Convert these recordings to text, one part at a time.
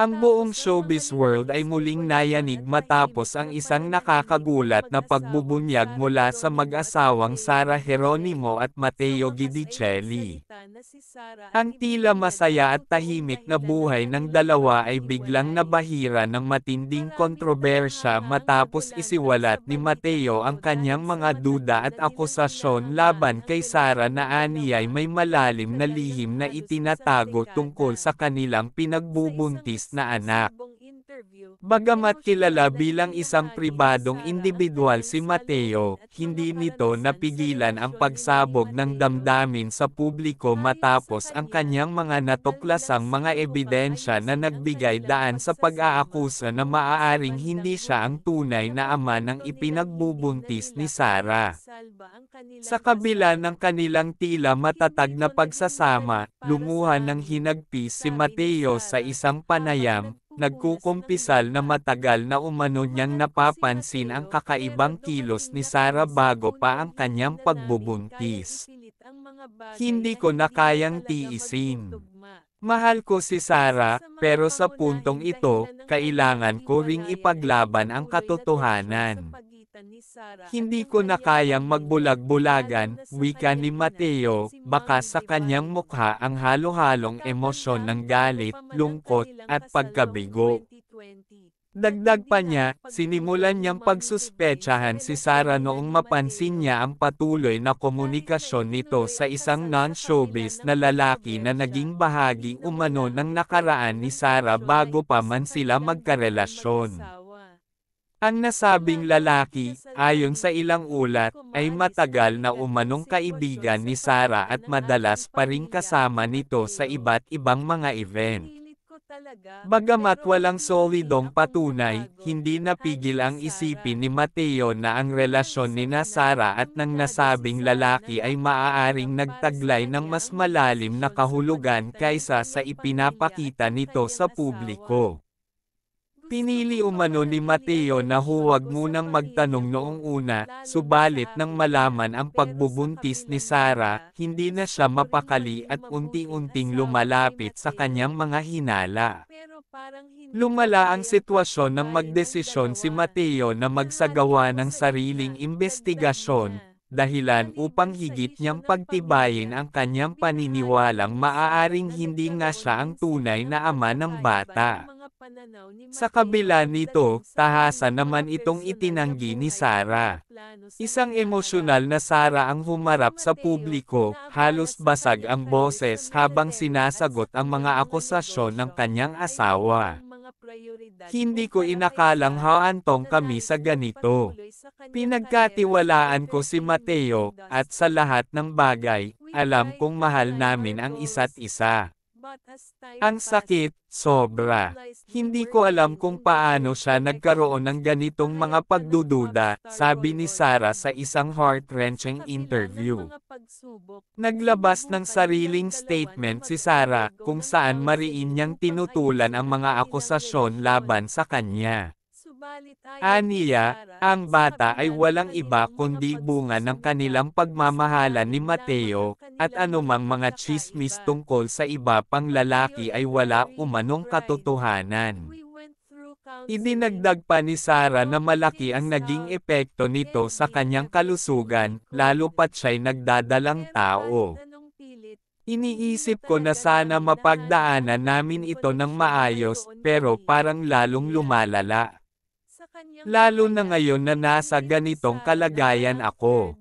Ang buong showbiz world ay muling nayanig matapos ang isang nakakagulat na pagbubunyag mula sa mag-asawang Sara Geronimo at Matteo Gidicelli. Ang tila masaya at tahimik na buhay ng dalawa ay biglang nabahira ng matinding kontrobersya matapos isiwalat ni Matteo ang kanyang mga duda at akusasyon laban kay Sara na aniyay may malalim na lihim na itinatago tungkol sa kanilang pinagbubuntis na anak. Bagamat kilala bilang isang pribadong individual si Mateo, hindi nito napigilan ang pagsabog ng damdamin sa publiko matapos ang kanyang mga natuklasang mga ebidensya na nagbigay daan sa pag-aakusa na maaaring hindi siya ang tunay na ama ng ipinagbubuntis ni Sara. Sa kabila ng kanilang tila matatag na pagsasama, lumuha ng hinagpis si Mateo sa isang panayam, nagkukumpisal na matagal na umano niyang napapansin ang kakaibang kilos ni Sarah bago pa ang kanyang pagbubuntis. Hindi ko na kayang tiisin. Mahal ko si Sarah, pero sa puntong ito, kailangan ko ring ipaglaban ang katotohanan. Hindi ko na kayang magbulag-bulagan, wika ni Mateo, baka sa kanyang mukha ang halo-halong emosyon ng galit, lungkot, at pagkabigo. Dagdag pa niya, sinimulan niyang pagsuspetsahan si Sara noong mapansin niya ang patuloy na komunikasyon nito sa isang non-showbiz na lalaki na naging bahagi umano ng nakaraan ni Sara bago pa man sila magkarelasyon. Ang nasabing lalaki, ayon sa ilang ulat, ay matagal na umanong kaibigan ni Sara at madalas pa ring kasama nito sa iba't ibang mga event. Bagamat walang solidong patunay, hindi napigil ang isipin ni Mateo na ang relasyon ni Sara at ng nasabing lalaki ay maaaring nagtaglay ng mas malalim na kahulugan kaysa sa ipinapakita nito sa publiko. Pinili umano ni Mateo na huwag munang magtanong noong una, subalit nang malaman ang pagbubuntis ni Sara, hindi na siya mapakali at unti-unting lumalapit sa kanyang mga hinala. Lumala ang sitwasyon ng magdesisyon si Mateo na magsagawa ng sariling investigasyon, dahilan upang higit niyang pagtibayin ang kanyang paniniwalang maaaring hindi nga siya ang tunay na ama ng bata. Sa kabila nito, tahasan naman itong itinanggi ni Sara. Isang emosyonal na Sara ang humarap sa publiko, halos basag ang boses habang sinasagot ang mga akusasyon ng kanyang asawa. Hindi ko inakalang haantong kami sa ganito. Pinagkatiwalaan ko si Mateo, at sa lahat ng bagay, alam kong mahal namin ang isa't isa. Ang sakit, sobra. Hindi ko alam kung paano siya nagkaroon ng ganitong mga pagdududa, sabi ni Sarah sa isang heart-wrenching interview. Naglabas ng sariling statement si Sarah, kung saan mariin niyang tinutulan ang mga akusasyon laban sa kanya. Aniya, ang bata ay walang iba kundi bunga ng kanilang pagmamahalan ni Mateo, at anumang mga chismis tungkol sa iba pang lalaki ay wala umanong katotohanan. Idinagdag pa ni Sara na malaki ang naging epekto nito sa kanyang kalusugan, lalo pat siya'y nagdadalang tao. Iniisip ko na sana mapagdaanan namin ito ng maayos, pero parang lalong lumalala. Lalo na ngayon na nasa ganitong kalagayan ako.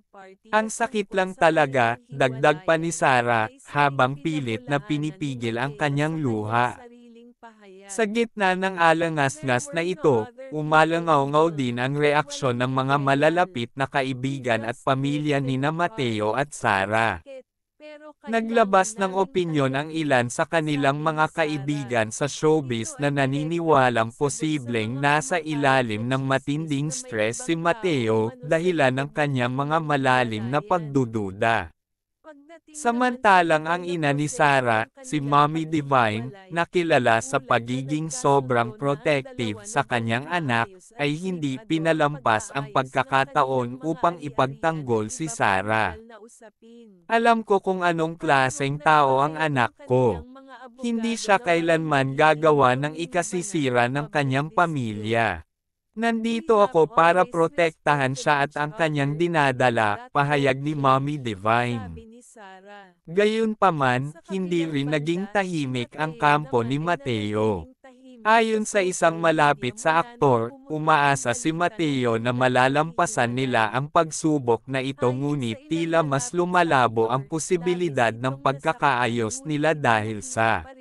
Ang sakit lang talaga, dagdag pa ni Sarah, habang pilit na pinipigil ang kanyang luha. Sa gitna ng alangas-ngas na ito, umalangaw-ngaw din ang reaksyon ng mga malalapit na kaibigan at pamilya ni na Mateo at Sarah. Pero Naglabas ng opinyon ang ilan sa kanilang mga kaibigan sa showbiz na naniniwalang posibleng nasa ilalim ng matinding stress si Mateo ano dahilan ng kanyang mga malalim na pagdududa. Samantalang ang ina ni Sarah, si Mommy Divine, nakilala sa pagiging sobrang protective sa kanyang anak, ay hindi pinalampas ang pagkakataon upang ipagtanggol si Sarah. Alam ko kung anong klaseng tao ang anak ko. Hindi siya kailanman gagawa ng ikasisira ng kanyang pamilya. Nandito ako para protektahan siya at ang kanyang dinadala, pahayag ni Mommy Divine. Gayunpaman, hindi rin naging tahimik ang kampo ni Mateo. Ayon sa isang malapit sa aktor, umaasa si Mateo na malalampasan nila ang pagsubok na ito ngunit tila mas lumalabo ang posibilidad ng pagkakaayos nila dahil sa